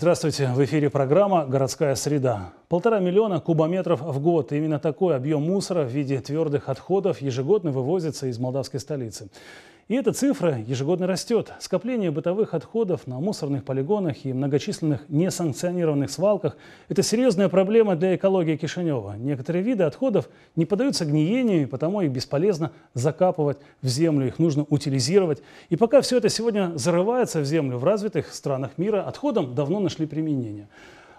Здравствуйте, в эфире программа «Городская среда». Полтора миллиона кубометров в год. Именно такой объем мусора в виде твердых отходов ежегодно вывозится из молдавской столицы. И эта цифра ежегодно растет. Скопление бытовых отходов на мусорных полигонах и многочисленных несанкционированных свалках – это серьезная проблема для экологии Кишинева. Некоторые виды отходов не поддаются гниению, и потому их бесполезно закапывать в землю, их нужно утилизировать. И пока все это сегодня зарывается в землю, в развитых странах мира отходам давно нашли применение.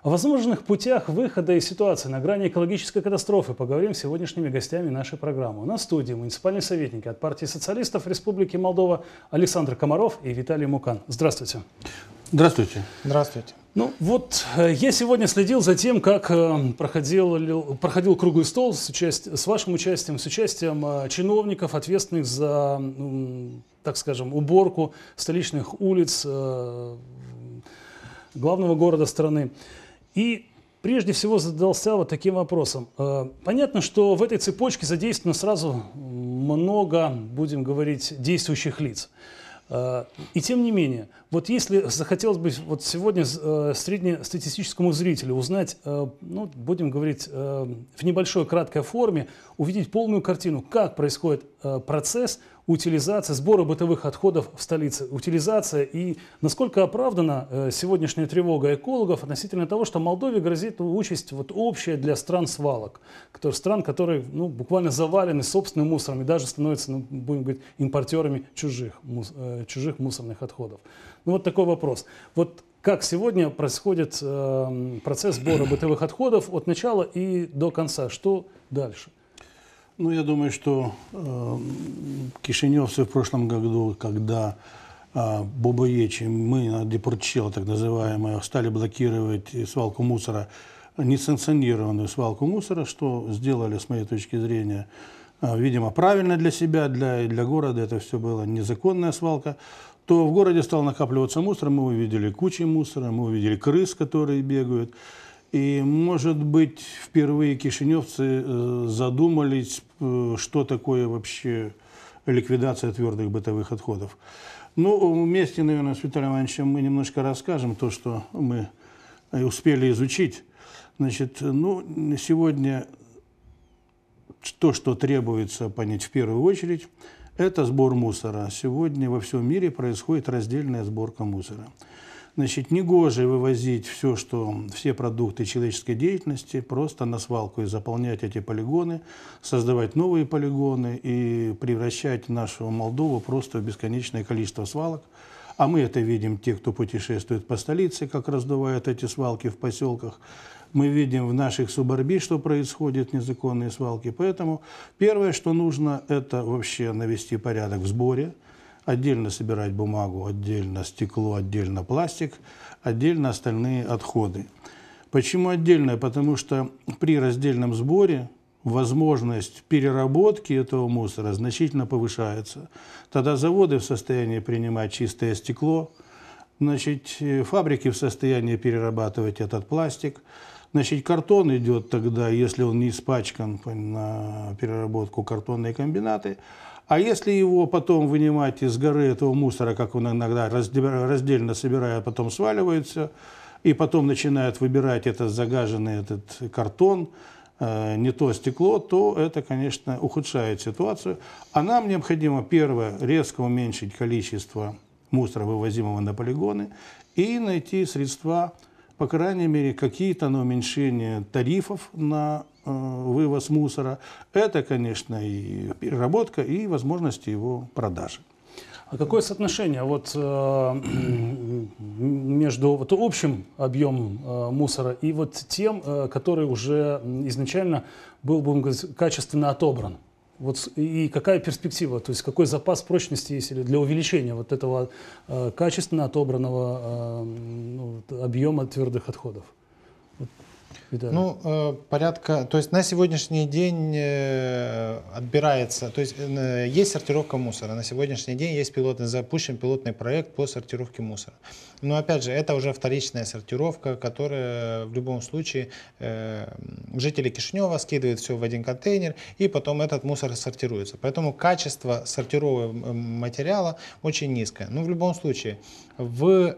О возможных путях выхода из ситуации на грани экологической катастрофы поговорим с сегодняшними гостями нашей программы. На студии муниципальные советники от партии социалистов Республики Молдова Александр Комаров и Виталий Мукан. Здравствуйте. Здравствуйте. Здравствуйте. Ну вот, э, я сегодня следил за тем, как э, проходил, проходил круглый стол с, участь, с вашим участием, с участием э, чиновников, ответственных за, так скажем, уборку столичных улиц главного города страны. И прежде всего задался вот таким вопросом. Э, понятно, что в этой цепочке задействовано сразу много, будем говорить, действующих лиц. Э, и тем не менее, вот если захотелось бы вот сегодня э, среднестатистическому зрителю узнать, ну, будем говорить, в небольшой краткой форме, увидеть полную картину, как происходит процесс утилизация, сбора бытовых отходов в столице, утилизация и насколько оправдана э, сегодняшняя тревога экологов относительно того, что Молдове грозит ну, участь вот общая для стран свалок, которые, стран, которые ну, буквально завалены собственным мусором и даже становятся, ну, будем говорить, импортерами чужих, э, чужих мусорных отходов. Ну вот такой вопрос. Вот как сегодня происходит э, процесс сбора бытовых отходов от начала и до конца? Что дальше? Ну, я думаю, что э, кишиневцы в прошлом году, когда э, Бобоечи, мы на э, Депортчел, так называемое, стали блокировать свалку мусора, несанкционированную свалку мусора, что сделали, с моей точки зрения, э, видимо, правильно для себя, для, для города, это все было незаконная свалка, то в городе стал накапливаться мусор, мы увидели кучи мусора, мы увидели крыс, которые бегают. И, может быть, впервые кишиневцы э, задумались, э, что такое вообще ликвидация твердых бытовых отходов. Ну, вместе, наверное, с Виталием Ивановичем мы немножко расскажем то, что мы э, успели изучить. Значит, ну, сегодня то, что требуется понять в первую очередь, это сбор мусора. Сегодня во всем мире происходит раздельная сборка мусора. Значит, негоже вывозить все, что, все продукты человеческой деятельности просто на свалку и заполнять эти полигоны, создавать новые полигоны и превращать нашу Молдову просто в бесконечное количество свалок. А мы это видим, те, кто путешествует по столице, как раздувают эти свалки в поселках. Мы видим в наших субарби, что происходит, незаконные свалки. Поэтому первое, что нужно, это вообще навести порядок в сборе – отдельно собирать бумагу, отдельно стекло, отдельно пластик, отдельно остальные отходы. Почему отдельно? Потому что при раздельном сборе возможность переработки этого мусора значительно повышается. Тогда заводы в состоянии принимать чистое стекло, значит, э, фабрики в состоянии перерабатывать этот пластик, значит, картон идет тогда, если он не испачкан на переработку картонные комбинаты, а если его потом вынимать из горы этого мусора, как он иногда раздельно собирая, а потом сваливается, и потом начинают выбирать этот загаженный этот картон, э, не то стекло, то это, конечно, ухудшает ситуацию. А нам необходимо, первое, резко уменьшить количество мусора, вывозимого на полигоны, и найти средства по крайней мере, какие-то на уменьшение тарифов на э, вывоз мусора. Это, конечно, и переработка, и возможности его продажи. А какое соотношение вот, э, между вот, общим объемом э, мусора и вот тем, э, который уже изначально был, будем говорить, качественно отобран? Вот и какая перспектива, то есть какой запас прочности есть для увеличения вот этого э, качественно отобранного э, ну, объема твердых отходов? Вот. Виталий? Ну, э, порядка, то есть на сегодняшний день э, отбирается, то есть э, есть сортировка мусора, на сегодняшний день есть пилотный, запущен пилотный проект по сортировке мусора. Но опять же, это уже вторичная сортировка, которая в любом случае жители Кишинева скидывают все в один контейнер, и потом этот мусор сортируется. Поэтому качество сортирового материала очень низкое. Но ну, в любом случае, в,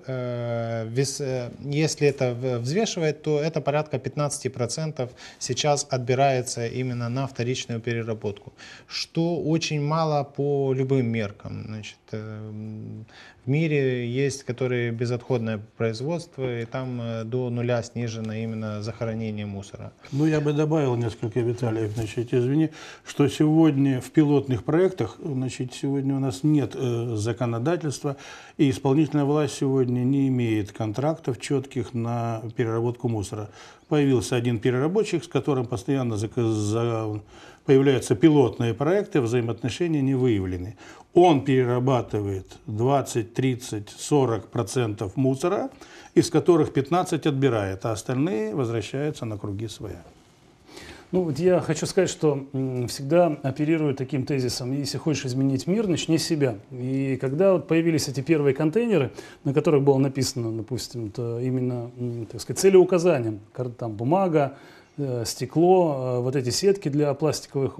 если это взвешивает, то это порядка 15 15% сейчас отбирается именно на вторичную переработку, что очень мало по любым меркам. Значит, эм, в мире есть, которые безотходное производство, и там э, до нуля снижено именно захоронение мусора. Ну, я бы добавил несколько, Виталий, значит, извини, что сегодня в пилотных проектах, значит, сегодня у нас нет э, законодательства, и исполнительная власть сегодня не имеет контрактов четких на переработку мусора. Появился один переработчик, с которым постоянно за, появляются пилотные проекты, взаимоотношения не выявлены. Он перерабатывает 20, 30, 40 процентов мусора, из которых 15 отбирает, а остальные возвращаются на круги своя. Ну, вот я хочу сказать, что всегда оперирую таким тезисом, если хочешь изменить мир, начни с себя. И когда вот появились эти первые контейнеры, на которых было написано, допустим, то именно, так сказать, целеуказание, там, бумага, Э, стекло, э, вот эти сетки для пластиковых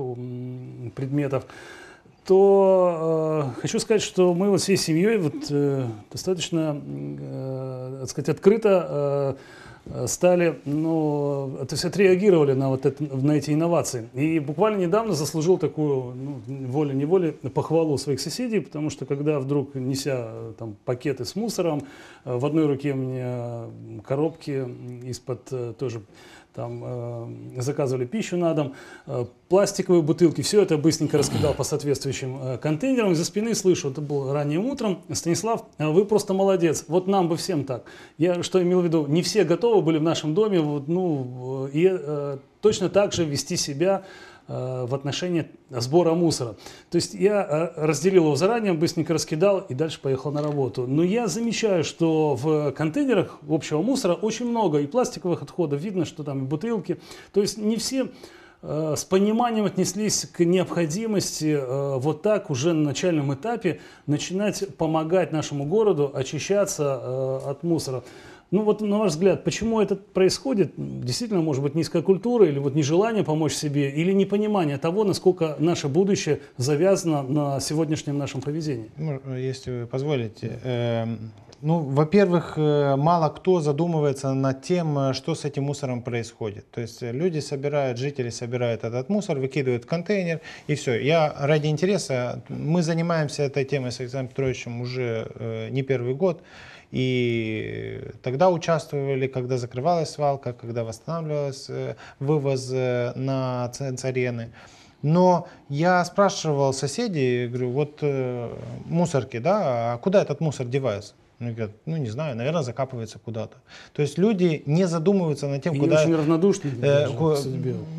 предметов, то э, хочу сказать, что мы вот всей семьей вот, э, достаточно, э, сказать, открыто э, э стали, ну, то есть отреагировали на, вот это, на эти инновации. И буквально недавно заслужил такую, ну, волей-неволей, похвалу своих соседей, потому что когда вдруг, неся там пакеты с мусором, в одной руке у меня коробки из-под тоже там э, заказывали пищу на дом, э, пластиковые бутылки, все это быстренько раскидал по соответствующим э, контейнерам. Из-за спины слышу, это был ранним утром, Станислав, э, вы просто молодец, вот нам бы всем так. Я что имел в виду, не все готовы были в нашем доме, вот, ну, э, и э, точно так же вести себя Э, в отношении сбора мусора. То есть я э, разделил его заранее, быстренько раскидал и дальше поехал на работу. Но я замечаю, что в контейнерах общего мусора очень много и пластиковых отходов, видно, что там и бутылки. То есть не все э, с пониманием отнеслись к необходимости вот так уже на начальном этапе начинать помогать нашему городу очищаться от мусора. Ну вот на ваш взгляд, почему это происходит? Действительно, может быть, низкая культура или вот нежелание помочь себе, или непонимание того, насколько наше будущее завязано на сегодняшнем нашем поведении? Ну, если вы позволите. Эм, ну, во-первых, э, мало кто задумывается над тем, э, что с этим мусором происходит. То есть э, люди собирают, жители собирают этот мусор, выкидывают в контейнер и все. Я ради интереса, мы занимаемся этой темой с Александром Петровичем уже не первый год. И тогда участвовали, когда закрывалась свалка, когда восстанавливался э, вывоз э, на центр но я спрашивал соседей, говорю, вот э, мусорки, да, а куда этот мусор девается? говорят, ну не знаю, наверное, закапывается куда-то. То есть люди не задумываются над тем, и куда... очень равнодушны э, к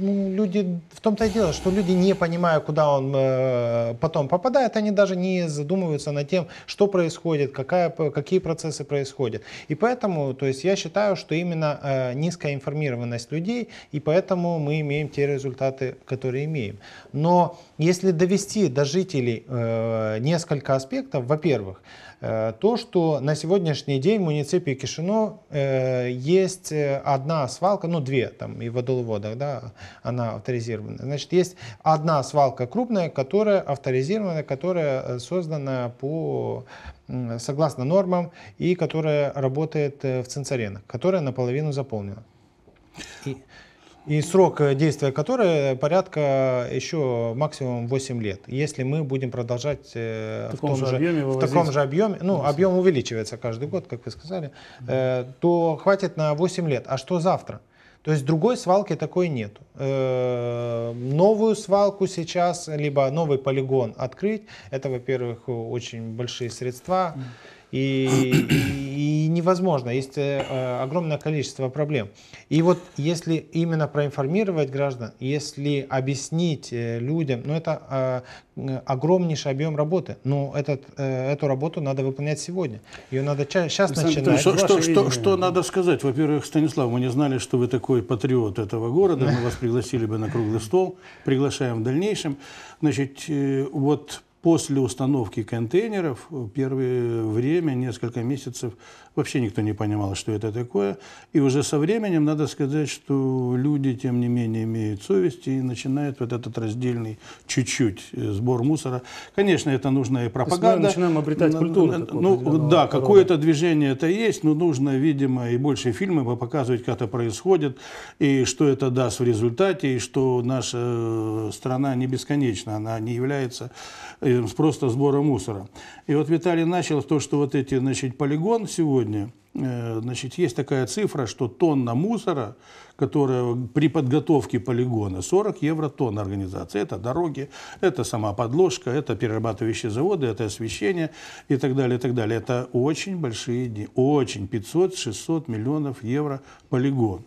Ну, люди, в том-то и дело, что люди, не понимая, куда он э, потом попадает, они даже не задумываются над тем, что происходит, какая, какие процессы происходят. И поэтому, то есть я считаю, что именно э, низкая информированность людей, и поэтому мы имеем те результаты, которые имеем. Но если довести до жителей э, несколько аспектов, во-первых, Э, то, что на сегодняшний день в муниципии Кишино э, есть э, одна свалка, ну две там и в водоловодах, да, она авторизирована. Значит, есть одна свалка крупная, которая авторизирована, которая создана по согласно нормам и которая работает в Цинцаренах, которая наполовину заполнена. И и срок э, действия которой э, порядка еще максимум 8 лет, если мы будем продолжать э, в, в таком, же, объеме в таком же объеме, ну, Если. объем увеличивается каждый год, как вы сказали, э, то хватит на 8 лет. А что завтра? То есть другой свалки такой нет. Э, новую свалку сейчас, либо новый полигон открыть, это, во-первых, очень большие средства и, и, невозможно, есть э, огромное количество проблем. И вот если именно проинформировать граждан, если объяснить э, людям, ну это э, огромнейший объем работы, но этот, э, эту работу надо выполнять сегодня, ее надо ча- сейчас Александр начинать. Что, что, что, что надо сказать? Во-первых, Станислав, мы не знали, что вы такой патриот этого города, мы вас пригласили бы на круглый стол, приглашаем в дальнейшем. Значит, э, вот После установки контейнеров э, первое время, несколько месяцев, вообще никто не понимал, что это такое. И уже со временем надо сказать, что люди, тем не менее, имеют совесть и начинают вот этот раздельный чуть-чуть э, сбор мусора. Конечно, это нужная пропаганда. мы начинаем обретать культуру. Ну, ну да, какое-то движение это есть, но нужно, видимо, и больше фильмы показывать, как это происходит, и что это даст в результате, и что наша э, страна не бесконечна, она не является просто сбора мусора. И вот Виталий начал то, что вот эти, значит, полигон сегодня, э, значит, есть такая цифра, что тонна мусора, которая при подготовке полигона 40 евро тонн организации. Это дороги, это сама подложка, это перерабатывающие заводы, это освещение и так далее, и так далее. Это очень большие деньги, очень 500-600 миллионов евро полигон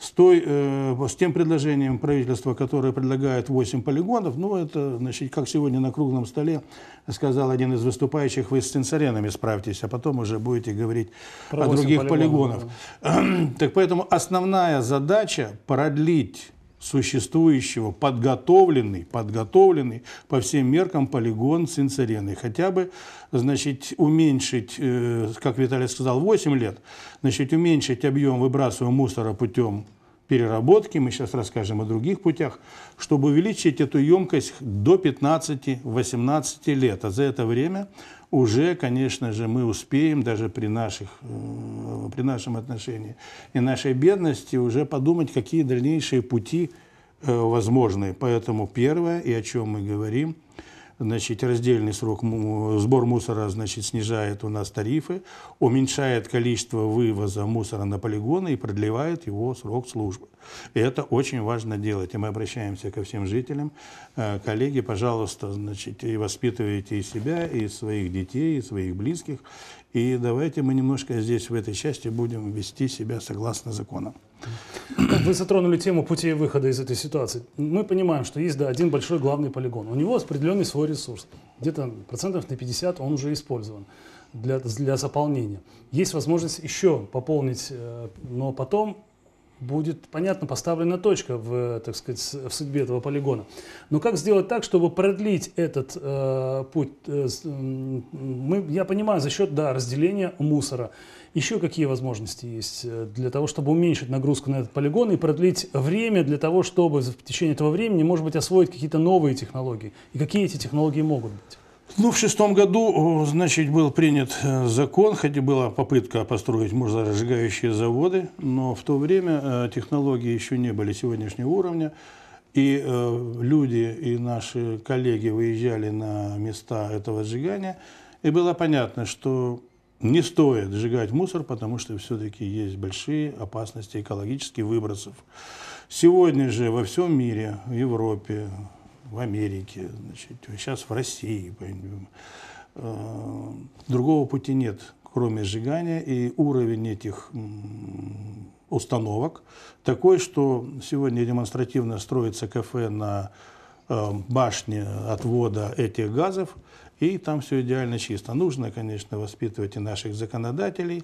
с, той, э, с тем предложением правительства, которое предлагает 8 полигонов, ну, это, значит, как сегодня на круглом столе сказал один из выступающих, вы с сенсоренами справьтесь, а потом уже будете говорить Про о других полигонов. полигонов. Да. Так поэтому основная задача продлить существующего подготовленный, подготовленный по всем меркам полигон Цинцерены. Хотя бы, значит, уменьшить, э, как Виталий сказал, 8 лет, значит, уменьшить объем выбрасываемого мусора путем переработки, мы сейчас расскажем о других путях, чтобы увеличить эту емкость до 15-18 лет. А за это время уже, конечно же, мы успеем даже при, наших, э, при нашем отношении и нашей бедности уже подумать, какие дальнейшие пути э, возможны. Поэтому первое, и о чем мы говорим – значит, раздельный срок сбор мусора значит, снижает у нас тарифы, уменьшает количество вывоза мусора на полигоны и продлевает его срок службы. И это очень важно делать. И мы обращаемся ко всем жителям. Э, коллеги, пожалуйста, значит, и воспитывайте и себя, и своих детей, и своих близких. И давайте мы немножко здесь в этой части будем вести себя согласно законам. Вы затронули тему путей выхода из этой ситуации. Мы понимаем, что есть да, один большой главный полигон. У него определенный свой ресурс. Где-то процентов на 50 он уже использован для, для заполнения. Есть возможность еще пополнить, э, но потом будет, понятно, поставлена точка в, так сказать, в судьбе этого полигона. Но как сделать так, чтобы продлить этот э, путь? Э, мы, я понимаю, за счет да, разделения мусора. Еще какие возможности есть э, для того, чтобы уменьшить нагрузку на этот полигон и продлить время для того, чтобы в течение этого времени, может быть, освоить какие-то новые технологии? И какие эти технологии могут быть? Ну, в шестом году, значит, был принят э, закон, хотя была попытка построить мусоросжигающие заводы, но в то время э, технологии еще не были сегодняшнего уровня. И люди, и наши коллеги выезжали на места этого сжигания, и было понятно, что не стоит сжигать мусор, потому что все-таки есть большие опасности экологических выбросов. Сегодня же во всем мире, в Европе, в Америке, значит, сейчас в России, э, другого пути нет, кроме сжигания, и уровень этих установок такой, что сегодня демонстративно строится кафе на э, башне отвода этих газов – и там все идеально чисто. Нужно, конечно, воспитывать и наших законодателей,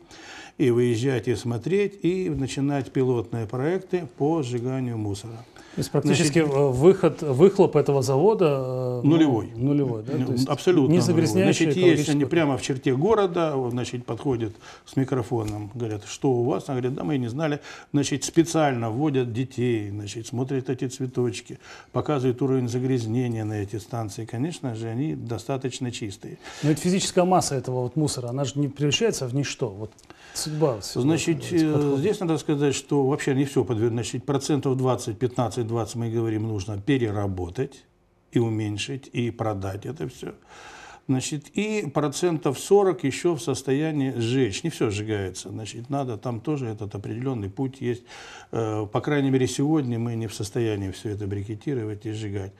и выезжать, и смотреть, и начинать пилотные проекты по сжиганию мусора. То есть практически Значит, выход, выхлоп этого завода нулевой. Э, ну, нулевой, да? Ну, есть Абсолютно. Не загрязняющий Значит, есть они прямо в черте города, значит, подходят с микрофоном, говорят, что у вас? Она говорит, да, мы не знали. Значит, специально вводят детей, значит, смотрят эти цветочки, показывают уровень загрязнения на эти станции. Конечно же, они достаточно чистые. Но ведь физическая масса этого вот мусора, она же не превращается в ничто. Вот судьба? Ну, значит, э, э, здесь надо сказать, что вообще не все подвергнуть. Значит, процентов 20, 15, 20, мы говорим, нужно переработать и уменьшить, и продать это все. Значит, и процентов 40 еще в состоянии сжечь. Не все сжигается. Значит, надо, там тоже этот определенный путь есть. Э, по крайней мере, сегодня мы не в состоянии все это брикетировать и сжигать.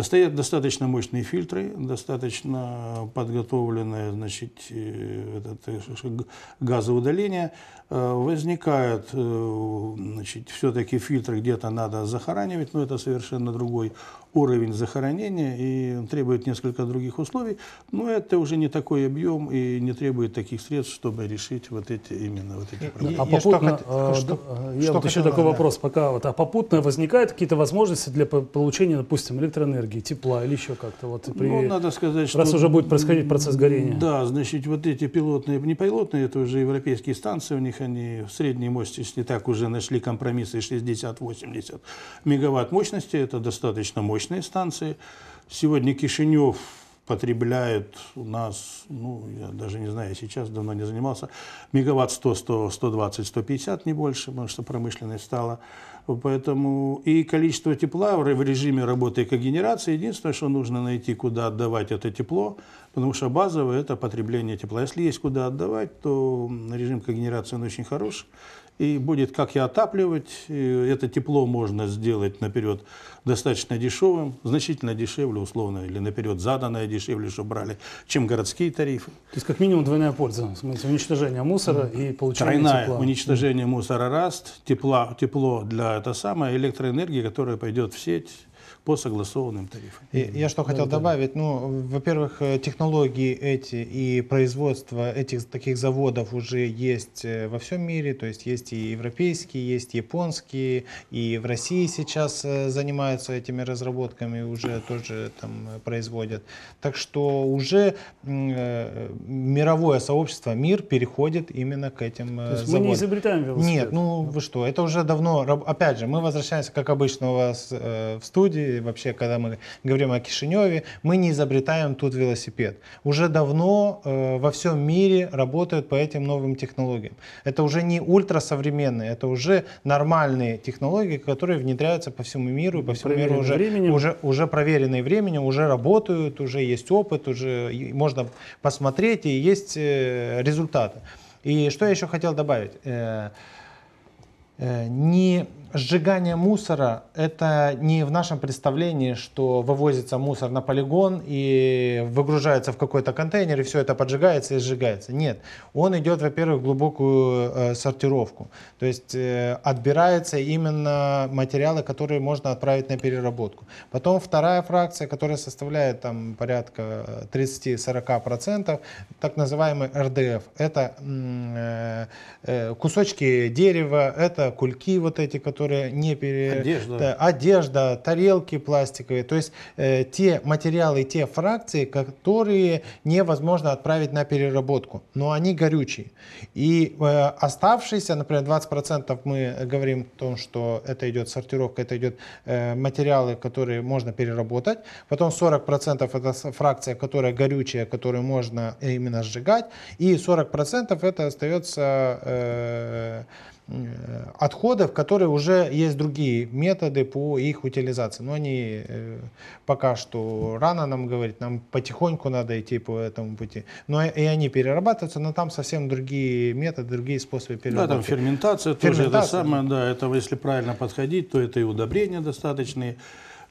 Стоят достаточно мощные фильтры, достаточно подготовленное значит, э, этот, э, газоудаление. Э, возникают значит, все-таки фильтры где-то надо захоранивать, но это совершенно другой уровень захоронения и требует несколько других условий, но это уже не такой объем и не требует таких средств, чтобы решить вот эти именно вот эти проблемы. А попутно, а, что, что, а, я что вот еще такой да. вопрос, пока вот, а попутно возникают какие-то возможности для получения, допустим, электроэнергии, тепла или еще как-то вот при, ну, надо сказать, что раз уже будет происходить процесс горения. Да, значит, вот эти пилотные, не пилотные, это уже европейские станции, у них они в средней мощности так уже нашли компромиссы 60-80 мегаватт мощности, это достаточно мощно молочные станции. Сегодня Кишинев потребляет у нас, ну, я даже не знаю, сейчас давно не занимался, мегаватт 100, 100 120, 150, не больше, потому что промышленность стала. Поэтому и количество тепла в режиме работы экогенерации, единственное, что нужно найти, куда отдавать это тепло, потому что базовое – это потребление тепла. Если есть куда отдавать, то режим когенерации он очень хорош, и будет как и отапливать, это тепло можно сделать наперед достаточно дешевым, значительно дешевле условно, или наперед заданное дешевле, что брали, чем городские тарифы. То есть как минимум двойная польза, смысле уничтожение мусора и получение Тройная тепла. уничтожение мусора раст, тепла, тепло для это самое, электроэнергии, которая пойдет в сеть, по согласованным тарифам. И, я что хотел да, добавить, да. ну, во-первых, э, технологии эти и производство этих таких заводов уже есть э, во всем мире, то есть есть и европейские, есть японские, и в России сейчас э, занимаются этими разработками, уже тоже там производят. Так что уже мировое сообщество, мир переходит именно к этим То есть заводам. мы не изобретаем велосипед? Нет, ну вы что, это уже давно, опять же, мы возвращаемся, как обычно у вас в студии, вообще, когда мы говорим о Кишиневе, мы не изобретаем тут велосипед. Уже давно э, во всем мире работают по этим новым технологиям. Это уже не ультрасовременные, это уже нормальные технологии, которые внедряются по всему миру, по всему миру уже, уже, уже проверенные временем, уже работают, уже есть опыт, уже можно посмотреть, и есть э, результаты. И что я еще хотел добавить? э, э не Сжигание мусора – это не в нашем представлении, что вывозится мусор на полигон и выгружается в какой-то контейнер, и все это поджигается и сжигается. Нет, он идет, во-первых, в глубокую э, сортировку. То есть э, отбираются именно материалы, которые можно отправить на переработку. Потом вторая фракция, которая составляет там, порядка 30-40%, процентов, так называемый РДФ. Это э, э, кусочки дерева, это кульки вот эти, которые которые не пере... Одежда. Да, одежда, тарелки пластиковые, то есть э, те материалы, те фракции, которые невозможно отправить на переработку, но они горючие. И э, оставшиеся, например, 20% мы говорим о том, что это идет сортировка, это идет э, материалы, которые можно переработать, потом 40% это фракция, которая горючая, которую можно именно сжигать, и 40% это остается э, Э, отходов, которые уже есть другие методы по их утилизации. Но они э, пока что рано нам говорить, нам потихоньку надо идти по этому пути. Но и они перерабатываются, но там совсем другие методы, другие способы переработки. Да, там ферментация, ферментация тоже это самое, да, это если правильно подходить, то это и удобрения достаточные.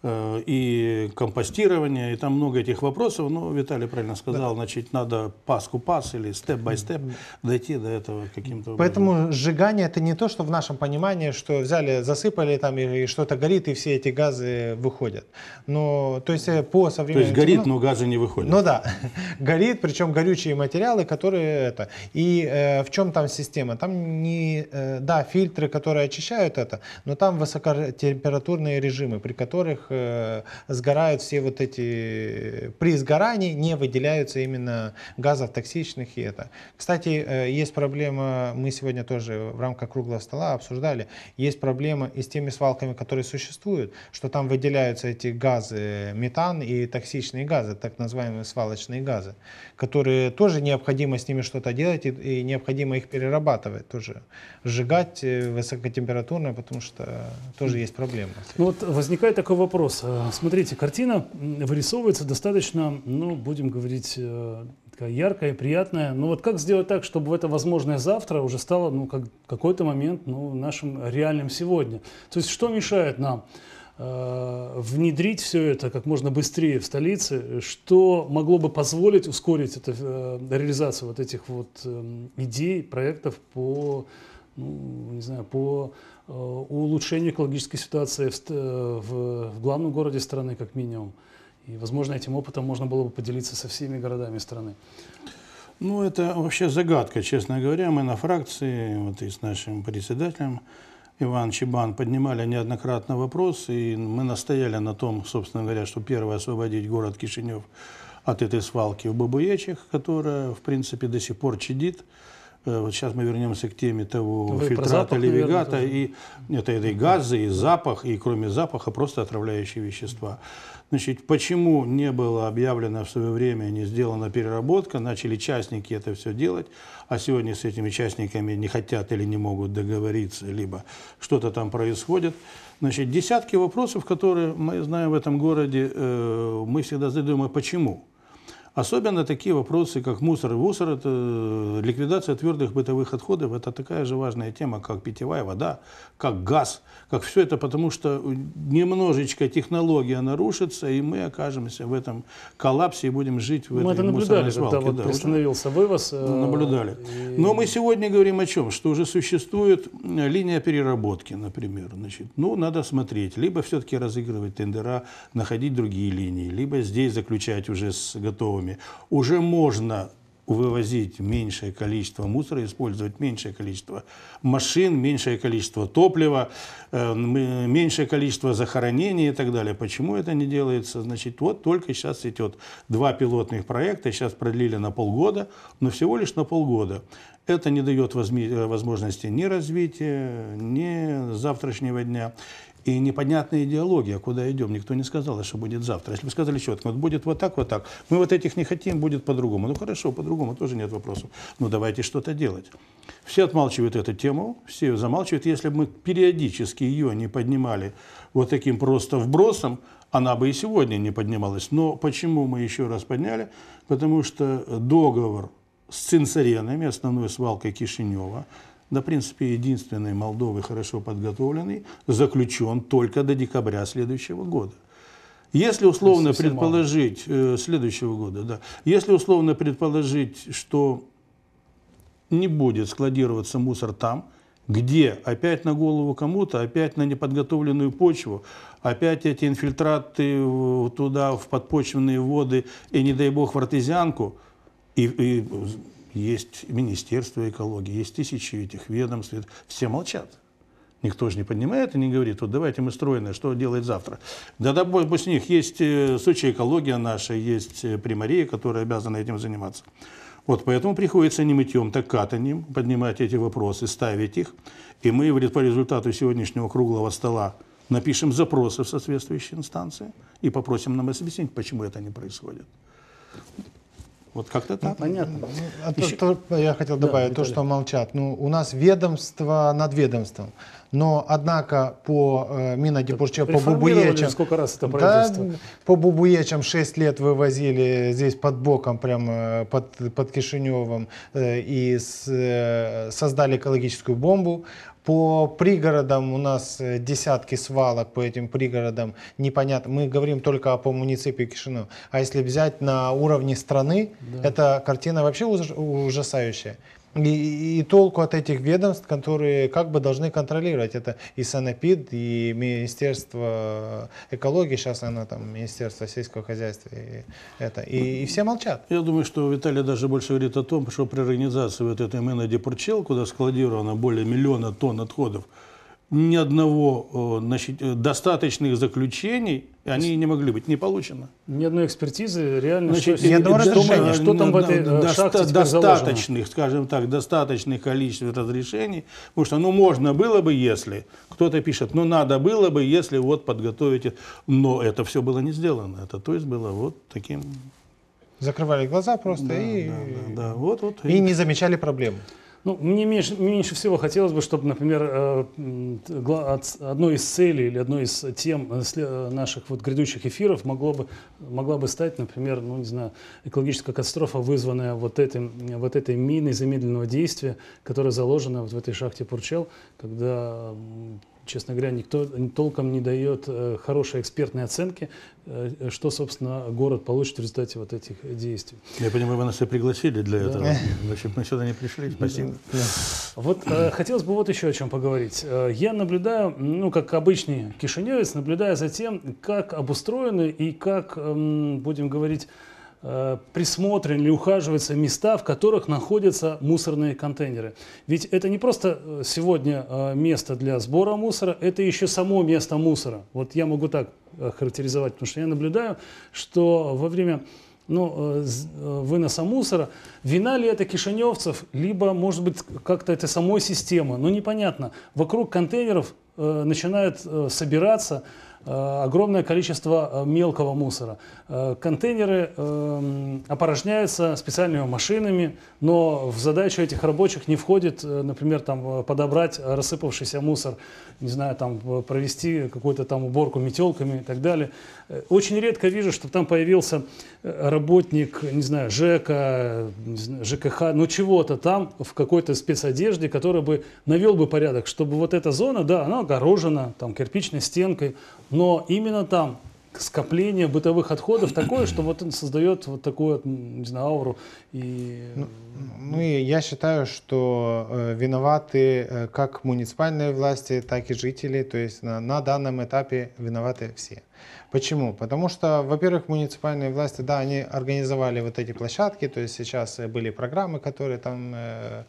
Э, и компостирование, и там много этих вопросов. Но Виталий правильно сказал, да. значит, надо паску пас или степ-бай-степ дойти до этого каким-то Поэтому сжигание это не то, что в нашем понимании, что взяли, засыпали там и что-то горит, и все эти газы выходят. Но, то есть э, по современным. То есть горит, но газы не выходят. Ну да, горит, причем горючие материалы, которые это. И э, в чем там система? Там не, э, да, фильтры, которые очищают это, но там высокотемпературные режимы, при которых Э, сгорают все вот эти, при сгорании не выделяются именно газов токсичных и это. Кстати, э, есть проблема, мы сегодня тоже в рамках круглого стола обсуждали, есть проблема и с теми свалками, которые существуют, что там выделяются эти газы, метан и токсичные газы, так называемые свалочные газы, которые тоже необходимо с ними что-то делать и, и необходимо их перерабатывать тоже, сжигать э, высокотемпературно, потому что тоже есть проблема. Ну вот возникает такой вопрос, вопрос. Э, смотрите, картина вырисовывается достаточно, ну, будем говорить, э, такая яркая, приятная. Но вот как сделать так, чтобы это возможное завтра уже стало, ну, как какой-то момент, ну, нашим реальным сегодня? То есть что мешает нам? Э, внедрить все это как можно быстрее в столице, что могло бы позволить ускорить это, реализацию вот этих вот эм, идей, проектов по, ну, не знаю, по Э, улучшению экологической ситуации в, э, в, в главном городе страны, как минимум. И, возможно, этим опытом можно было бы поделиться со всеми городами страны. Ну, это вообще загадка, честно говоря. Мы на фракции, вот и с нашим председателем Иван Чебан поднимали неоднократно вопрос, и мы настояли на том, собственно говоря, что первое освободить город Кишинев от этой свалки в Бабуечах, которая, в принципе, до сих пор чадит. Э, вот сейчас мы вернемся к теме того Вы фильтрата левигата, и это, это и газы, и запах, и кроме запаха просто отравляющие вещества. Значит, почему не было объявлено в свое время, не сделана переработка, начали частники это все делать, а сегодня с этими частниками не хотят или не могут договориться, либо что-то там происходит. Значит, десятки вопросов, которые мы знаем в этом городе, э, мы всегда задаем, а почему? Особенно такие вопросы, как мусор и мусор, это э, ликвидация твердых бытовых отходов, это такая же важная тема, как питьевая вода, как газ, как все это, потому что немножечко технология нарушится, и мы окажемся в этом коллапсе и будем жить в мы этой это мусорной свалке. Когда да, вот приостановился уже вывоз. Э, ну, наблюдали. И... Но мы сегодня говорим о чем? Что уже существует э, линия переработки, например. Значит, ну, надо смотреть, либо все-таки разыгрывать тендера, находить другие линии, либо здесь заключать уже с готовыми объеме, уже можно вывозить меньшее количество мусора, использовать меньшее количество машин, меньшее количество топлива, э, меньшее количество захоронений и так далее. Почему это не делается? Значит, вот только сейчас идет два пилотных проекта, сейчас продлили на полгода, но всего лишь на полгода. Это не дает э, возможности ни развития, ни завтрашнего дня. И непонятная идеология, куда идем. Никто не сказал, а что будет завтра. Если бы сказали четко, вот будет вот так, вот так. Мы вот этих не хотим, будет по-другому. Ну хорошо, по-другому тоже нет вопросов. Но ну, давайте что-то делать. Все отмалчивают эту тему, все ее замалчивают. Если бы мы периодически ее не поднимали вот таким просто вбросом, она бы и сегодня не поднималась. Но почему мы еще раз подняли? Потому что договор с цинцаренами, основной свалкой Кишинева, на принципе, единственный Молдовы хорошо подготовленный, заключен только до декабря следующего года. Если условно предположить мало. Э, следующего года, да, если условно предположить, что не будет складироваться мусор там, где опять на голову кому-то, опять на неподготовленную почву, опять эти инфильтраты туда в подпочвенные воды и не дай бог в артезианку, и, и есть Министерство экологии, есть тысячи этих ведомств. Все молчат. Никто же не поднимает и не говорит, вот давайте мы стройное, что делать завтра. Да, да, пусть них есть э, Сочи экология наша, есть э, примария, которая обязана этим заниматься. Вот поэтому приходится не мытьем, так катанием поднимать эти вопросы, ставить их. И мы, по результату сегодняшнего круглого стола напишем запросы в соответствующие инстанции и попросим нам объяснить, почему это не происходит. Вот как-то ну, так. Понятно. Ну, ну, а Еще... то, я хотел добавить да, то, что молчат. Ну, у нас ведомство над ведомством. Но, однако, по э, Минодепурче, по Бубуечам... сколько раз это правительство? Да, по Бубуечам 6 лет вывозили здесь под боком, прям э, под, под Кишиневым, э, и с, э, создали экологическую бомбу. По пригородам у нас э, десятки свалок, по этим пригородам непонятно. Мы говорим только по муниципию Кишинев. А если взять на уровне страны, да. эта картина вообще ужасающая. И, и толку от этих ведомств, которые как бы должны контролировать. Это и Санэпид, и Министерство экологии, сейчас оно там Министерство сельского хозяйства. И, это, и, и все молчат. Я думаю, что Виталий даже больше говорит о том, что при организации вот этой Мэна Депурчел, куда складировано более миллиона тонн отходов, ни одного э, значит, э, достаточных заключений, они не могли быть, не получено. Ни одной экспертизы реально. Значит, что, ни одного разрешения. Что там в этой э, доста- Достаточных, заложено? скажем так, достаточных количеств разрешений, потому что, ну, можно было бы, если, кто-то пишет, ну, надо было бы, если вот подготовите, но это все было не сделано, это то есть было вот таким... Закрывали глаза просто да, и... Да, да, да. Вот, вот, и, и не замечали проблему. Ну, мне меньше, меньше всего хотелось бы, чтобы, например, э, одной из целей или одной из тем э, э, наших вот грядущих эфиров могло бы, могла бы стать, например, ну, не знаю, экологическая катастрофа, вызванная вот, этим, вот этой миной замедленного действия, которая заложена вот в этой шахте Пурчел, когда честно говоря, никто толком не дает э, хорошей экспертной оценки, э, что, собственно, город получит в результате вот этих действий. Я понимаю, вы нас и пригласили для да. этого. Значит, мы сюда не пришли. Спасибо. Да. Вот э, хотелось бы вот еще о чем поговорить. Я наблюдаю, ну, как обычный кишиневец, наблюдаю за тем, как обустроены и как, эм, будем говорить, Э, присмотрены или ухаживаются места, в которых находятся мусорные контейнеры. Ведь это не просто э, сегодня э, место для сбора мусора, это еще само место мусора. Вот я могу так характеризовать, потому что я наблюдаю, что во время ну, выноса мусора, вина ли это кишиневцев, либо, может быть, как-то это самой система, ну, непонятно. Вокруг контейнеров начинают собираться Э, огромное количество э, мелкого мусора. Э, контейнеры эм, опорожняются специальными машинами, но в задачу этих рабочих не входит, например, там, подобрать рассыпавшийся мусор не знаю, там э, провести какую-то там уборку метелками и так далее. Э, очень редко вижу, чтобы там появился э, работник, не знаю, ЖЭКа, ЖКХ, ну чего-то там в какой-то спецодежде, который бы навел бы порядок, чтобы вот эта зона, да, она огорожена там кирпичной стенкой, но именно там скопление бытовых отходов такое, что вот он создает вот такую, не знаю, ауру. И... Ну, ну и я считаю, что э, виноваты э, как муниципальные власти, так и жители. То есть на, на данном этапе виноваты все. Почему? Потому что, во-первых, муниципальные власти, да, они организовали вот эти площадки, то есть сейчас э, были программы, которые там э,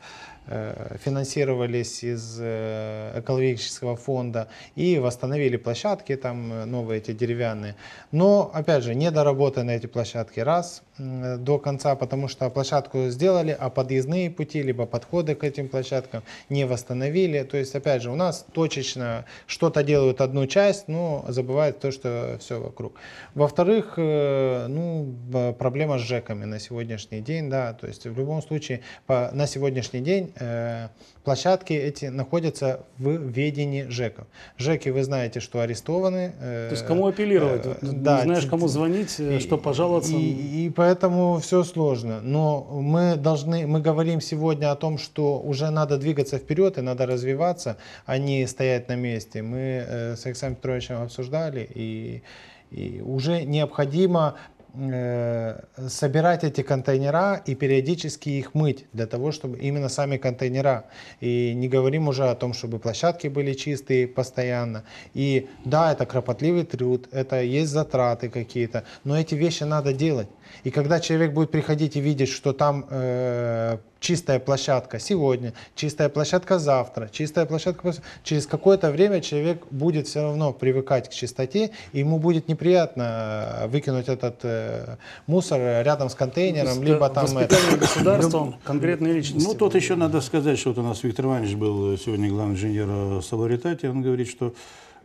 Э, финансировались из э, экологического фонда и восстановили площадки там э, новые эти деревянные. Но, опять же, недоработаны эти площадки раз, Э, до конца, потому что площадку сделали, а подъездные пути, либо подходы к этим площадкам не восстановили. То есть, опять же, у нас точечно что-то делают одну часть, но забывают то, что все вокруг. Во-вторых, э, ну, проблема с ЖЭКами на сегодняшний день, да, то есть в любом случае по, на сегодняшний день э, Площадки эти находятся в ведении ЖЭКов. ЖЭКи, вы знаете, что арестованы. Э, То есть кому апеллировать? Э, ну, да, знаешь, кому звонить, э, и, что пожаловаться. И, и поэтому все сложно. Но мы должны, мы говорим сегодня о том, что уже надо двигаться вперед и надо развиваться, а не стоять на месте. Мы э, с Александром Петровичем обсуждали и и уже необходимо Э, собирать эти контейнера и периодически их мыть для того, чтобы именно сами контейнера. И не говорим уже о том, чтобы площадки были чистые постоянно. И да, это кропотливый труд, это есть затраты какие-то, но эти вещи надо делать. И когда человек будет приходить и видеть, что там э, чистая площадка сегодня, чистая площадка завтра, чистая площадка... Через какое-то время человек будет все равно привыкать к чистоте, и ему будет неприятно э, выкинуть этот э, мусор рядом с контейнером, Воспитание либо там... Э, воспитание государством конкретной личности. Ну, тут еще надо сказать, что вот у нас Виктор Иванович был сегодня главный инженер Саларитати, он говорит, что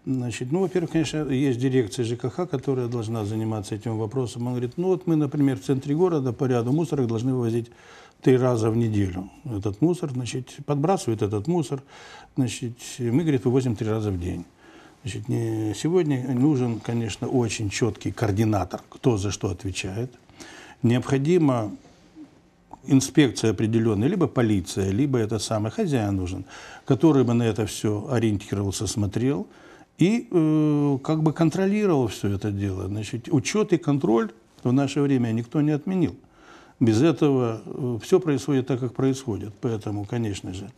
Значит, ну, во-первых, конечно, есть дирекция ЖКХ, которая должна заниматься этим вопросом. Он говорит, ну вот мы, например, в центре города по ряду мусорок должны вывозить три раза в неделю этот мусор, значит, подбрасывает этот мусор, значит, мы, говорит, вывозим три раза в день. Значит, не, сегодня нужен, конечно, очень четкий координатор, кто за что отвечает. Необходимо инспекция определенная, либо полиция, либо это самый хозяин нужен, который бы на это все ориентировался, смотрел и э, как бы контролировал все это дело. Значит, учет и контроль в наше время никто не отменил без этого э, все происходит так, как происходит. Поэтому, конечно же,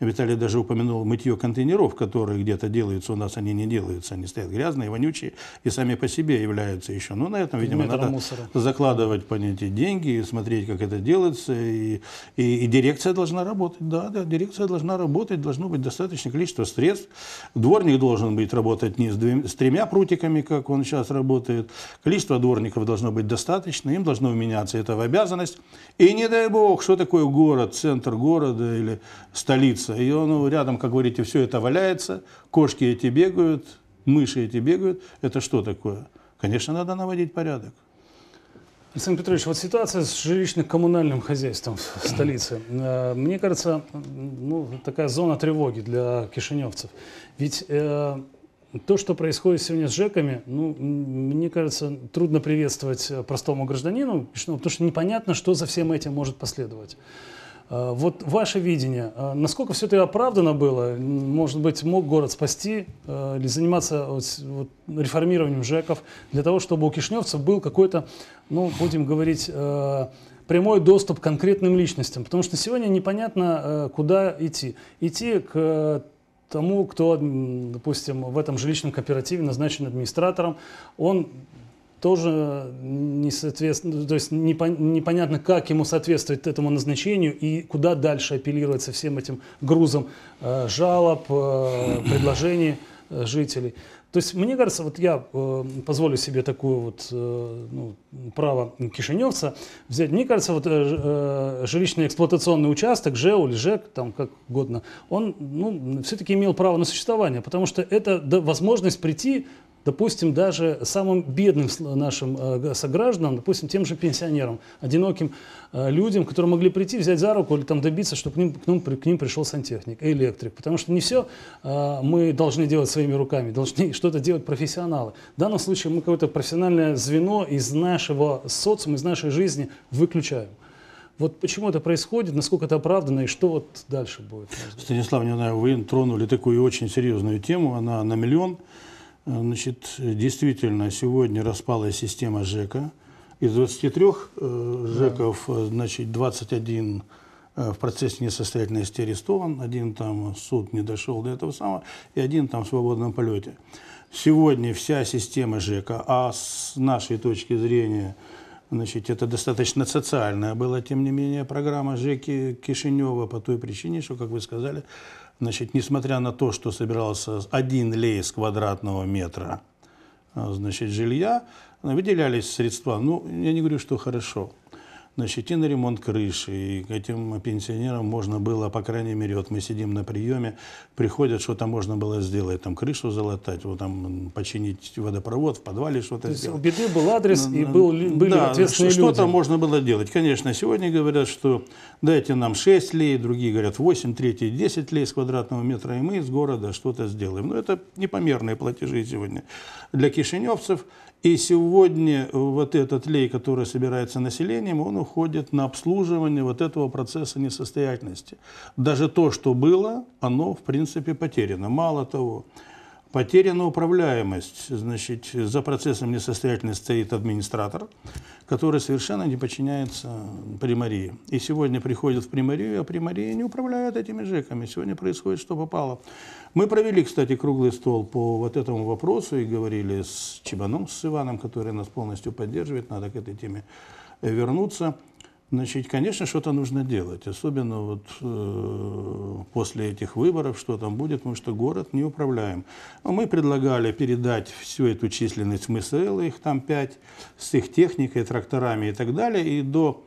Виталий даже упомянул мытье контейнеров, которые где-то делаются у нас, они не делаются, они стоят грязные, вонючие и сами по себе являются еще. Но ну, на этом, видимо, надо мусора. закладывать, понятие деньги, смотреть, как это делается. И, и, и дирекция должна работать, да, да, дирекция должна работать, должно быть достаточное количество средств. Дворник должен быть работать не с, двумя, с тремя прутиками, как он сейчас работает. Количество дворников должно быть достаточно, им должно вменяться это в обязанность. И не дай бог, что такое город, центр города или столица птица. И он ну, рядом, как говорите, все это валяется, кошки эти бегают, мыши эти бегают. Это что такое? Конечно, надо наводить порядок. Александр Петрович, вот ситуация с жилищно-коммунальным хозяйством в столице. Э, мне кажется, ну, такая зона тревоги для кишиневцев. Ведь э, то, что происходит сегодня с ЖЭКами, ну, мне кажется, трудно приветствовать э, простому гражданину, потому что непонятно, что за всем этим может последовать. А, вот ваше видение, а, насколько все это оправдано было? Может быть, мог город спасти а, или заниматься вот, реформированием ЖЭКов для того, чтобы у кишневцев был какой-то, ну, будем говорить, прямой доступ к конкретным личностям? Потому что сегодня непонятно, куда идти. Идти к тому, кто, допустим, в этом жилищном кооперативе назначен администратором, он тоже не соответ... Ну, то есть непонятно, как ему соответствовать этому назначению и куда дальше со всем этим грузом э, жалоб, э, предложений э, жителей. То есть, мне кажется, вот я э, позволю себе такое вот э, ну, право кишиневца взять. Мне кажется, вот э, жилищный эксплуатационный участок, ЖЭУ или ЖЭК, там как угодно, он ну, все-таки имел право на существование, потому что это да, возможность прийти допустим, даже самым бедным нашим э, согражданам, допустим, тем же пенсионерам, одиноким э, людям, которые могли прийти, взять за руку или там добиться, чтобы к ним, к ним, к ним пришел сантехник, электрик. Потому что не все э, мы должны делать своими руками, должны что-то делать профессионалы. В данном случае мы какое-то профессиональное звено из нашего социума, из нашей жизни выключаем. Вот почему это происходит, насколько это оправдано и что вот дальше будет? Станислав, не знаю, вы тронули такую очень серьезную тему, она на миллион. Э, значит, действительно, сегодня распалась система ЖЭКа. Из 23 э, ЖЭКов, да. Э, значит, 21 в процессе несостоятельности арестован, один там суд не дошел до этого самого, и один там в свободном полете. Сегодня вся система ЖЭКа, а с нашей точки зрения, значит, это достаточно социальная была, тем не менее, программа ЖЭКи Кишинева по той причине, что, как вы сказали, Значит, несмотря на то, что собирался один лей с квадратного метра э, значит, жилья, э, выделялись средства. Ну, я не говорю, что хорошо значит, и на ремонт крыши, и этим пенсионерам можно было, по крайней мере, вот мы сидим на приеме, приходят, что-то можно было сделать, там крышу залатать, вот там починить водопровод, в подвале что-то сделать. у беды был адрес ну, и ну, был, были да, ответственные что люди. что-то можно было делать. Конечно, сегодня говорят, что дайте нам 6 лей, другие говорят 8, третьи 10 лей с квадратного метра, и мы из города что-то сделаем. Но ну, это непомерные платежи сегодня для кишиневцев – и сегодня э, вот этот лей, который собирается населением, он уходит на обслуживание вот этого процесса несостоятельности. Даже то, что было, оно, в принципе, потеряно. Мало того, потеря на управляемость. Значит, за процессом несостоятельности стоит администратор, который совершенно не подчиняется примарии. И сегодня приходит в примарию, а примария не управляет этими ЖЭКами. Сегодня происходит, что попало. Мы провели, кстати, круглый стол по вот этому вопросу и говорили с Чебаном, с Иваном, который нас полностью поддерживает. Надо к этой теме вернуться. Значит, конечно, что-то нужно делать, особенно вот э, после этих выборов, что там будет, потому что город не управляем. А мы предлагали передать всю эту численность в МСЛ, их там пять, с их техникой, тракторами и так далее, и до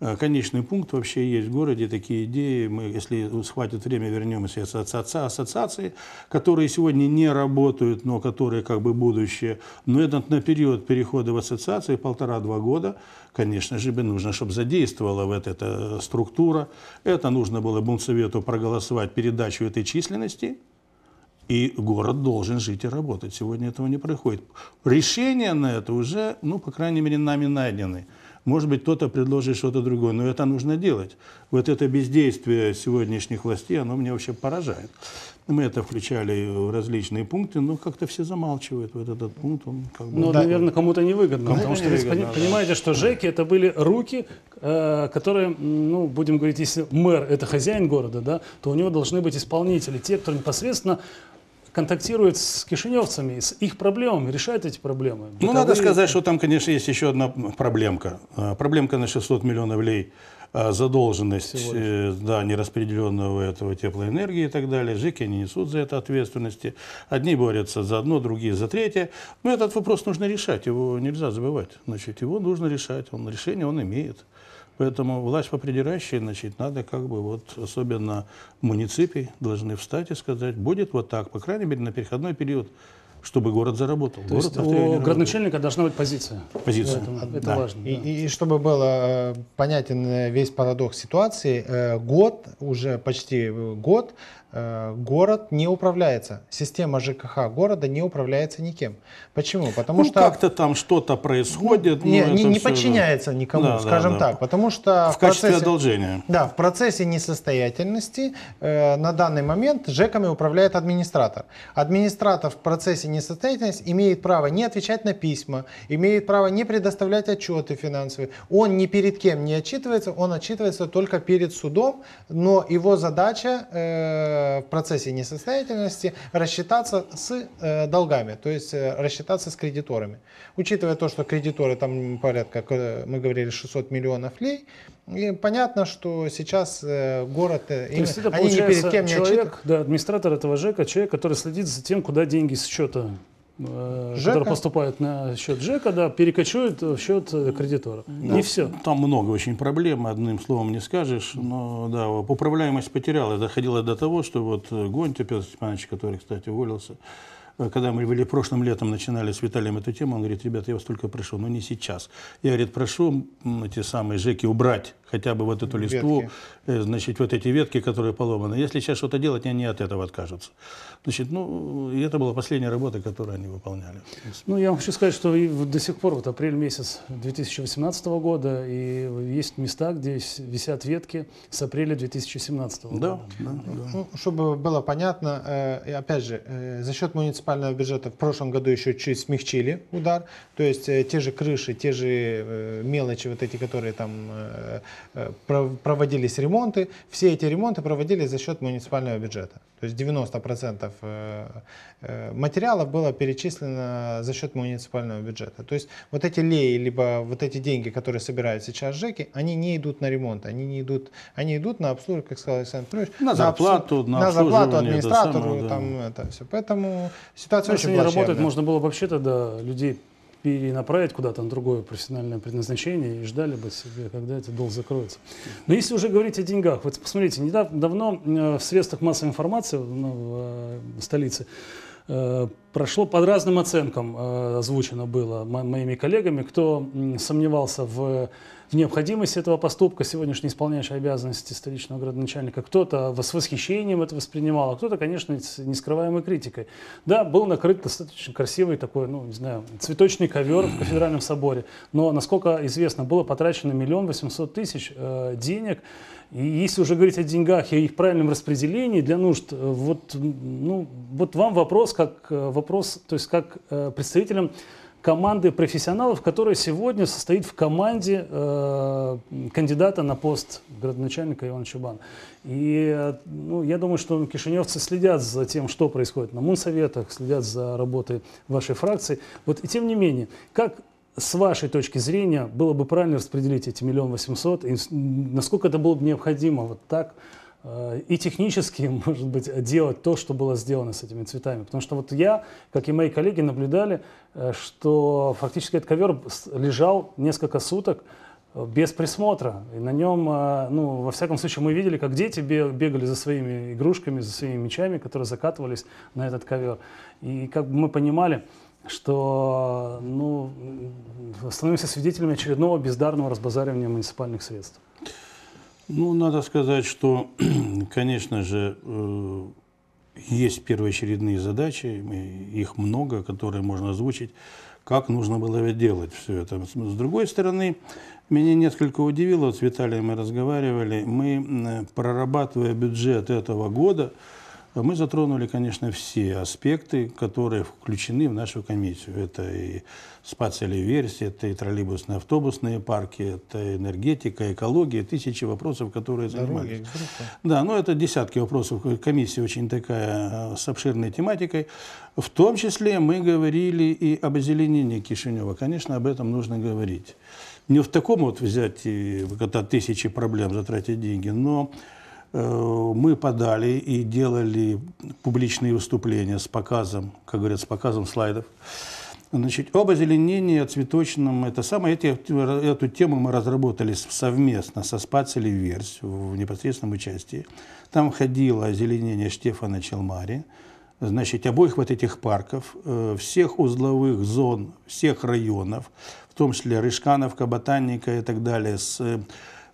Э, конечный пункт вообще есть в городе, такие идеи. Мы, если схватит время, вернемся из ассоциации, ассоциации, которые сегодня не работают, но которые как бы будущее. Но этот на период перехода в ассоциации полтора-два года, конечно же, нужно, чтобы задействовала вот эта структура. Это нужно было Бунсовету проголосовать передачу этой численности. И город должен жить и работать. Сегодня этого не происходит. Решения на это уже, ну, по крайней мере, нами найдены. Может быть, кто-то предложит что-то другое, но это нужно делать. Вот это бездействие сегодняшних властей, оно меня вообще поражает. Мы это включали в различные пункты, но как-то все замалчивают. Вот этот пункт, он как бы... Ну, да. наверное, кому-то невыгодно. Кому потому что вы выгодно, понимаете, что ЖЭКи – это были руки, э, которые, ну, будем говорить, если мэр – это хозяин города, да, то у него должны быть исполнители, те, кто непосредственно контактирует с кишиневцами, с их проблемами, решает эти проблемы. Ну, надо сказать, что там, конечно, есть еще одна проблемка. А, проблемка на 600 миллионов лей а, задолженность э, да, нераспределенного этого теплоэнергии и так далее. ЖИКи не несут за это ответственности. Одни борются за одно, другие за третье. Но этот вопрос нужно решать, его нельзя забывать. Значит, его нужно решать, он решение он имеет. Поэтому власть попридирающая, значит, надо как бы вот, особенно муниципии должны встать и сказать, будет вот так, по крайней мере, на переходной период, чтобы город заработал. То город есть у городначальника должна быть позиция. Позиция. Поэтому это да. важно. И, да. и, и чтобы был э, понятен весь парадокс ситуации, э, год, уже почти год, Э, город не управляется. Система ЖКХ города не управляется никем. Почему? Потому ну, что... как-то там что-то происходит. Не, ну, не, не подчиняется же... никому, да, скажем да, да. так. Потому что... В, в качестве процессе, одолжения. Да, в процессе несостоятельности э, на данный момент ЖЭКами управляет администратор. Администратор в процессе несостоятельности имеет право не отвечать на письма, имеет право не предоставлять отчеты финансовые. Он ни перед кем не отчитывается, он отчитывается только перед судом, но его задача... Э, Э, в процессе несостоятельности рассчитаться с э, долгами, то есть э, рассчитаться с кредиторами. Учитывая то, что кредиторы там порядка, мы говорили, 600 миллионов лей, и понятно, что сейчас город, то им, есть это, они ни перед кем человек, не отчитывают. Да, администратор этого ЖЭКа, человек, который следит за тем, куда деньги с счета Э, Жека. которые поступают на счет ЖЭКа, да, перекочуют в счет э, кредитора. Да. И все. Там много очень проблем, одним словом не скажешь. Но да, управляемость потеряла. Доходило до того, что вот э, Гонтя Петр Степанович, который, кстати, уволился, когда мы были прошлым летом, начинали с Виталием эту тему, он говорит, ребята, я вас только прошу, но не сейчас. Я, говорит, прошу эти самые ЖЭКи убрать хотя бы вот эту листву, ветки. Э, значит, вот эти ветки, которые поломаны. Если сейчас что-то делать, они от этого откажутся. Значит, ну, и это была последняя работа, которую они выполняли. Ну, я вам хочу сказать, что до сих пор, вот апрель месяц 2018 года, и есть места, где висят ветки с апреля 2017 года. Да, да, да. Ну, чтобы было понятно, э, опять же, э, за счет муниципального бюджета в прошлом году еще чуть смягчили удар, то есть э, те же крыши, те же э, мелочи вот эти, которые там э, Э, проводились ремонты. Все эти ремонты проводились за счет муниципального бюджета. То есть 90% э, э, материалов было перечислено за счет муниципального бюджета. То есть вот эти леи, либо вот эти деньги, которые собирают сейчас ЖЭКи, они не идут на ремонт, они не идут, они идут на обслуживание, как сказал Александр Петрович, на, на зарплату, на, на зарплату администратору, это да. там это все. Поэтому ситуация Если очень плачевная. работать можно было вообще тогда людей перенаправить куда-то на другое профессиональное предназначение и ждали бы себе, когда этот долг закроется. Но если уже говорить о деньгах, вот посмотрите, недавно, давно э, в средствах массовой информации ну, в э, столице э, прошло под разным оценкам, озвучено было моими коллегами, кто сомневался в необходимость этого поступка сегодняшней исполняющей обязанности столичного градоначальника. Кто-то с восхищением это воспринимал, а кто-то, конечно, с нескрываемой критикой. Да, был накрыт достаточно красивый такой, ну, не знаю, цветочный ковер в кафедральном соборе, но, насколько известно, было потрачено миллион восемьсот тысяч э, денег, и если уже говорить о деньгах и их правильном распределении для нужд, э, вот, ну, вот вам вопрос, как э, вопрос, то есть как представителям команды профессионалов, которая сегодня состоит в команде э, кандидата на пост градоначальника Ивана Чубана. И ну, я думаю, что кишиневцы следят за тем, что происходит на Мунсоветах, следят за работой вашей фракции. Вот и тем не менее, как с вашей точки зрения было бы правильно распределить эти миллион восемьсот, насколько это было бы необходимо вот так Э, и технически, может быть, делать то, что было сделано с этими цветами. Потому что вот я, как и мои коллеги, наблюдали, э, что фактически этот ковер лежал несколько суток э, без присмотра. И на нем, ну, во всяком случае, мы видели, как дети бегали за своими игрушками, за своими мечами, которые закатывались на этот ковер. И как бы мы понимали, что ну, становимся свидетелями очередного бездарного разбазаривания муниципальных средств. Ну, надо сказать, что, конечно же, э, есть первоочередные задачи, их много, которые можно озвучить, как нужно было делать все это. С другой стороны, меня несколько удивило, вот с Виталием мы разговаривали, мы, прорабатывая бюджет этого года, мы затронули, конечно, все аспекты, которые включены в нашу комиссию. Это и спа-целеверсии, это и троллейбусные, автобусные парки, это энергетика, экология, тысячи вопросов, которые Дороги, занимались. Группа. Да, но ну, это десятки вопросов. Комиссия очень такая э, с обширной тематикой. В том числе мы говорили и об озеленении Кишинева. Конечно, об этом нужно говорить. Не в таком вот взять, когда тысячи проблем затратить деньги, но Э, мы подали и делали публичные выступления с показом, как говорят, с показом слайдов. Значит, об озеленении, о цветочном, это самое, эти, эту тему мы разработали совместно со Спацели Верс в непосредственном участии. Там ходило озеленение Штефана Челмари, значит, обоих вот этих парков, э, всех узловых зон, всех районов, в том числе Рыжкановка, Ботаника и так далее, с э,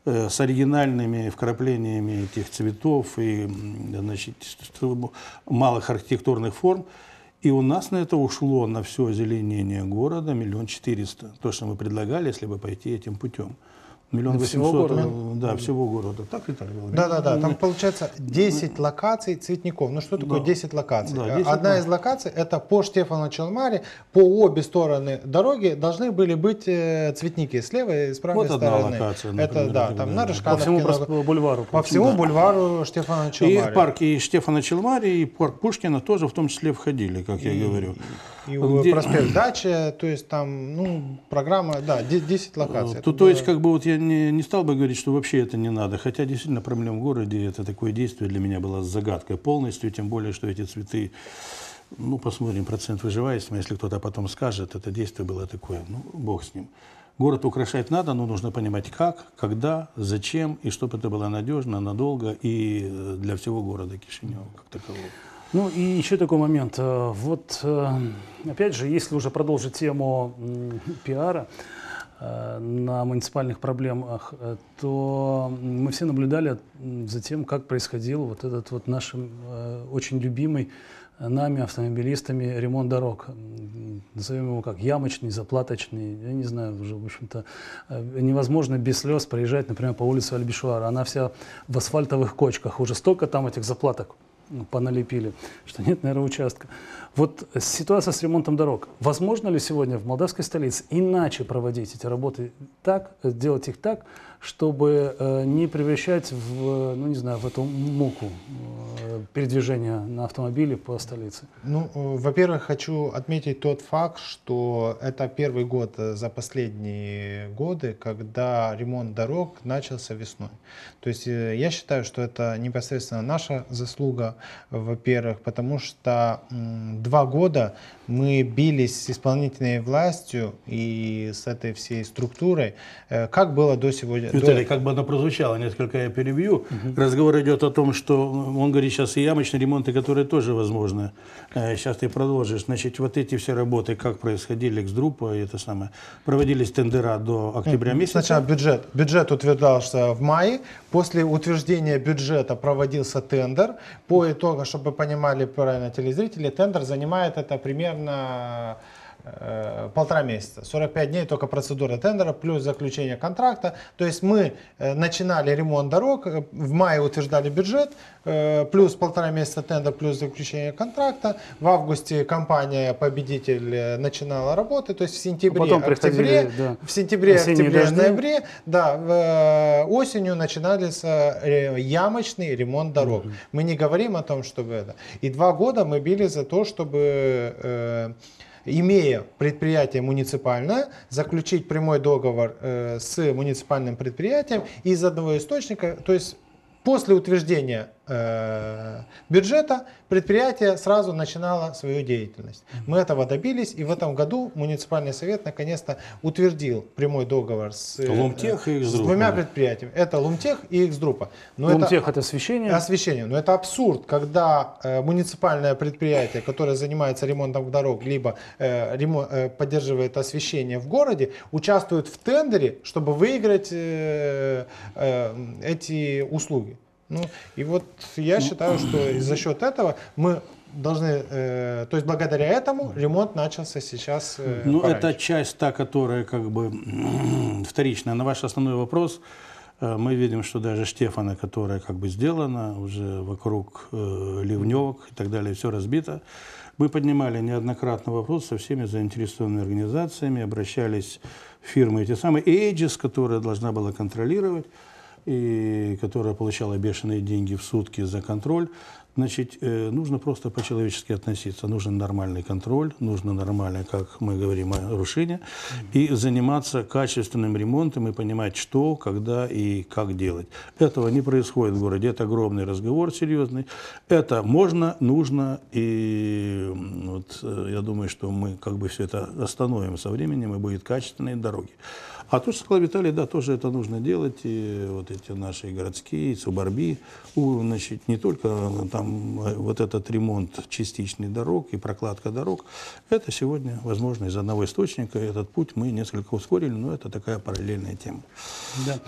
Э, с оригинальными вкраплениями этих цветов и значит, малых архитектурных форм. И у нас на это ушло, на все озеленение города, миллион четыреста. То, что мы предлагали, если бы пойти этим путем. Миллион восемьсот. Всего города? Э, да, всего города. Так, Виталий Владимирович? Да, да, да. Там получается 10 локаций цветников. Ну что такое да. 10 локаций? Да, 10 э, Одна да. из локаций это по Штефану Челмаре по обе стороны дороги должны были быть э, цветники слева и справа вот стороны. одна локация, например, Это да, там на Рыжкановке. По всему бульвару. По всему да. бульвару Штефана Челмари. И парк и Штефана Челмари, и парк Пушкина тоже в том числе входили, как я говорю. И Где... проспект Дача, то есть там, ну, программа, да, 10 локаций. То, то есть, как бы вот я не, не стал бы говорить, что вообще это не надо, хотя действительно проблем в городе это такое действие для меня было загадкой полностью, тем более, что эти цветы, ну, посмотрим, процент выживаемости, если кто-то потом скажет, это действие было такое, ну, бог с ним. Город украшать надо, но нужно понимать как, когда, зачем, и чтобы это было надежно, надолго и э, для всего города Кишинева как такового. Ну и еще такой момент. Э, вот э, опять же, если уже продолжить тему пиара, Э, на муниципальных проблемах, э, то мы все наблюдали за тем, как происходил вот этот вот наш э, очень любимый нами, автомобилистами, ремонт дорог. Назовем его как ямочный, заплаточный, я не знаю, уже, в общем-то, невозможно без слез проезжать, например, по улице Альбишуара. Она вся в асфальтовых кочках, уже столько там этих заплаток поналепили, что нет, наверное, участка. Вот ситуация с ремонтом дорог. Возможно ли сегодня в молдавской столице иначе проводить эти работы так, делать их так, чтобы э, не превращать в, ну не знаю, в эту муку э, передвижения на автомобиле по столице? Ну, э, во-первых, хочу отметить тот факт, что это первый год за последние годы, когда ремонт дорог начался весной. То есть я считаю, что это непосредственно наша заслуга, во-первых, потому что два года мы бились с исполнительной властью и с этой всей структурой, э, как было до сегодня. Виталий, до... как бы она прозвучала, несколько я перебью. Угу. Разговор идет о том, что э, он говорит сейчас и ямочные ремонты, которые тоже возможны. Э, сейчас ты продолжишь. Значит, вот эти все работы, как происходили эксдрупа и это самое, проводились тендера до октября месяца. Сначала бюджет. Бюджет утверждался в мае. После утверждения бюджета проводился тендер. По итогу, чтобы понимали правильно телезрители, тендер занимает это примерно να Э, полтора месяца, 45 дней только процедура тендера, плюс заключение контракта. То есть мы э, начинали ремонт дорог, э, в мае утверждали бюджет, плюс полтора месяца тендер, плюс заключение контракта. В августе компания победитель начинала работы, то есть в сентябре, а потом октябре, да. в сентябре, октябре, дожди. ноябре, да, осенью начинались ямочный ремонт дорог. Угу. Мы не говорим о том, чтобы это. И два года мы били за то, чтобы имея предприятие муниципальное, заключить прямой договор э, с муниципальным предприятием из одного источника, то есть После утверждения э, бюджета предприятие сразу начинало свою деятельность. Мы этого добились, и в этом году муниципальный совет наконец-то утвердил прямой договор с, э, Лумтех и с двумя предприятиями. Это Лумтех и Иксдрупа. Но Лумтех это, это освещение? Освещение. Но это абсурд, когда э, муниципальное предприятие, которое занимается ремонтом дорог, либо э, ремон, э, поддерживает освещение в городе, участвует в тендере, чтобы выиграть э, э, эти услуги. Ну, и вот я ну, считаю, что за счет этого мы должны, э, то есть благодаря этому ремонт начался сейчас. Э, ну, пораньше. это часть та, которая как бы вторичная. На ваш основной вопрос э, мы видим, что даже Штефана, которая как бы сделана уже вокруг э, ливневок и так далее, все разбито. Мы поднимали неоднократно вопрос со всеми заинтересованными организациями, обращались в фирмы эти самые, Aegis, которая должна была контролировать и которая получала бешеные деньги в сутки за контроль, Значит, э, нужно просто по-человечески относиться. Нужен нормальный контроль, нужно нормальное, как мы говорим, нарушение. И заниматься качественным ремонтом и понимать, что, когда и как делать. Этого не происходит в городе. Это огромный разговор серьезный. Это можно, нужно. И вот э, я думаю, что мы как бы все это остановим со временем, и будет качественные дороги. А то, что сказал Виталий, да, тоже это нужно делать. И вот эти наши городские, субарби, значит, не только э, там э, вот этот ремонт частичный дорог и прокладка дорог. Это сегодня возможно из одного источника. Этот путь мы несколько ускорили, но это такая параллельная тема. Да.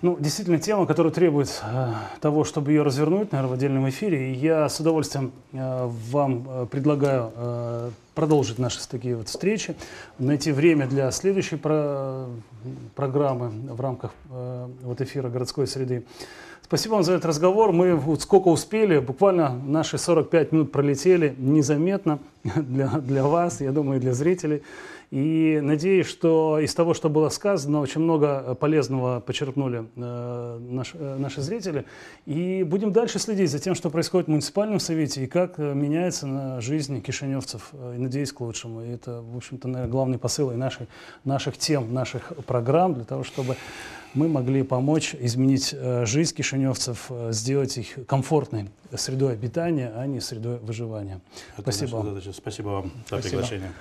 Ну, действительно, тема, которая требует э, того, чтобы ее развернуть, наверное, в отдельном эфире. И я с удовольствием э, вам э, предлагаю э, продолжить наши такие вот встречи, найти время для следующей про программы в рамках э, вот эфира «Городской среды». Спасибо вам за этот разговор. Мы вот сколько успели, буквально наши 45 минут пролетели незаметно для, для вас, я думаю, и для зрителей. И надеюсь, что из того, что было сказано, очень много э, полезного почерпнули э, э, наши зрители. И будем дальше следить за тем, что происходит в муниципальном совете и как меняется на жизнь кишиневцев. И надеюсь, к лучшему. И это, в общем-то, наверное, главный посыл и нашей, наших тем, наших программ для того, чтобы мы могли помочь изменить жизнь кишиневцев, сделать их комфортной средой обитания, а не средой выживания. Это Спасибо. Спасибо вам за Спасибо. приглашение.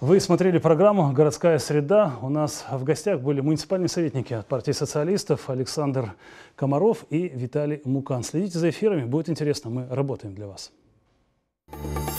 Вы смотрели программу «Городская среда». У нас в гостях были муниципальные советники от партии социалистов Александр Комаров и Виталий Мукан. Следите за эфирами, будет интересно, мы работаем для вас. Thank you